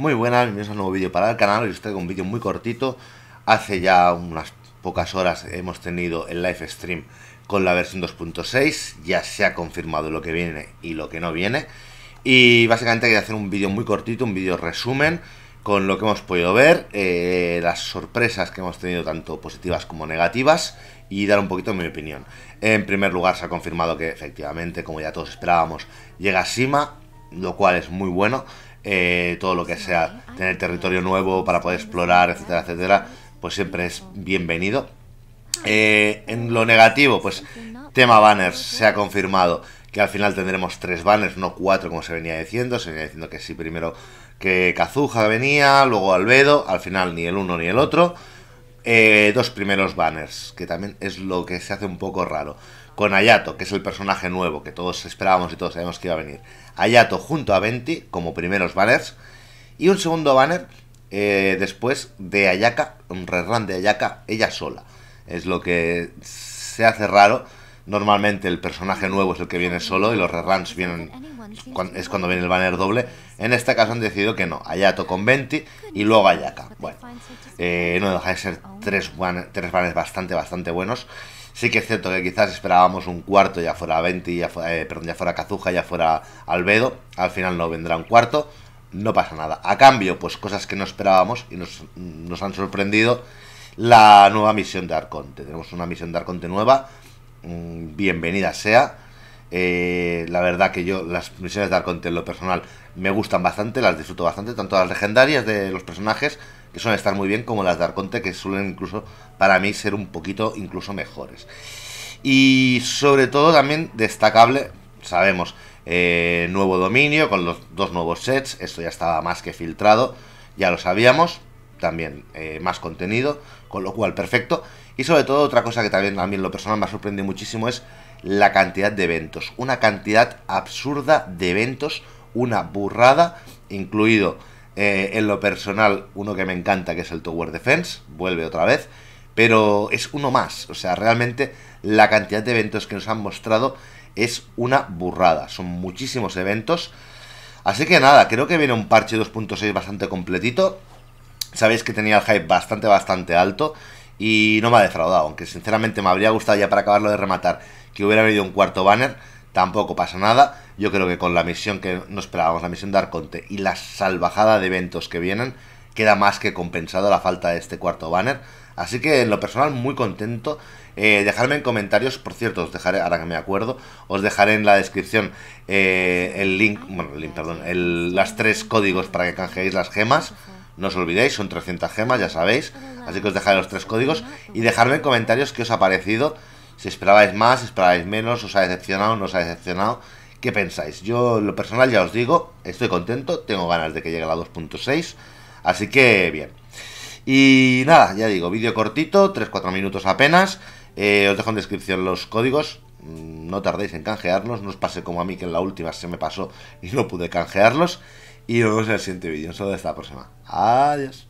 Muy buenas, bienvenidos a un nuevo vídeo para el canal, hoy os traigo un vídeo muy cortito Hace ya unas pocas horas hemos tenido el live stream con la versión 2.6 Ya se ha confirmado lo que viene y lo que no viene Y básicamente hay que hacer un vídeo muy cortito, un vídeo resumen Con lo que hemos podido ver, eh, las sorpresas que hemos tenido tanto positivas como negativas y dar un poquito mi opinión. En primer lugar, se ha confirmado que efectivamente, como ya todos esperábamos, llega Sima, lo cual es muy bueno. Eh, todo lo que sea tener territorio nuevo para poder explorar, etcétera, etcétera, pues siempre es bienvenido. Eh, en lo negativo, pues tema banners, se ha confirmado que al final tendremos tres banners, no cuatro como se venía diciendo, se venía diciendo que sí primero que Kazuja venía, luego Albedo, al final ni el uno ni el otro. Eh, dos primeros banners, que también es lo que se hace un poco raro. Con Ayato, que es el personaje nuevo que todos esperábamos y todos sabíamos que iba a venir. Ayato junto a Venti como primeros banners. Y un segundo banner eh, después de Ayaka, un rerun de Ayaka, ella sola. Es lo que se hace raro Normalmente el personaje nuevo es el que viene solo y los reruns vienen es cuando viene el banner doble. En este caso han decidido que no, Ayato con Venti y luego Ayaka. Bueno, eh, no deja de ser tres, tres banners bastante, bastante buenos. Sí que es cierto que quizás esperábamos un cuarto, ya fuera 20, ya fuera, eh, ya fuera ya fuera Albedo. Al final no vendrá un cuarto, no pasa nada. A cambio, pues cosas que no esperábamos y nos, nos han sorprendido. La nueva misión de Arconte. Tenemos una misión de Arconte nueva Mm, bienvenida sea. Eh, la verdad que yo las misiones de Arconte en lo personal me gustan bastante, las disfruto bastante, tanto las legendarias de los personajes, que suelen estar muy bien, como las de Arconte, que suelen incluso para mí ser un poquito incluso mejores. Y sobre todo también destacable, sabemos, eh, nuevo dominio con los dos nuevos sets, esto ya estaba más que filtrado, ya lo sabíamos también eh, más contenido, con lo cual perfecto. Y sobre todo otra cosa que también a mí en lo personal me ha sorprendido muchísimo es la cantidad de eventos. Una cantidad absurda de eventos, una burrada, incluido eh, en lo personal uno que me encanta que es el Tower Defense, vuelve otra vez, pero es uno más. O sea, realmente la cantidad de eventos que nos han mostrado es una burrada. Son muchísimos eventos. Así que nada, creo que viene un parche 2.6 bastante completito Sabéis que tenía el hype bastante, bastante alto y no me ha defraudado, aunque sinceramente me habría gustado ya para acabarlo de rematar que hubiera venido un cuarto banner, tampoco pasa nada. Yo creo que con la misión que nos esperábamos, la misión de Arconte y la salvajada de eventos que vienen, queda más que compensado la falta de este cuarto banner. Así que en lo personal muy contento. Eh, en comentarios, por cierto, os dejaré, ahora que me acuerdo, os dejaré en la descripción eh, el link, bueno, el link, perdón, las tres códigos para que canjeéis las gemas. No os olvidéis, son 300 gemas, ya sabéis. Así que os dejaré los tres códigos y dejadme en comentarios qué os ha parecido. Si esperabais más, si esperabais menos, os ha decepcionado, no os ha decepcionado. ¿Qué pensáis? Yo, lo personal, ya os digo, estoy contento, tengo ganas de que llegue a la 2.6. Así que, bien. Y nada, ya digo, vídeo cortito, 3-4 minutos apenas. Eh, os dejo en descripción los códigos. Mm, no tardéis en canjearlos. No os pase como a mí que en la última se me pasó y no pude canjearlos. Y nos vemos en el siguiente vídeo. Un saludo hasta la próxima. Adiós.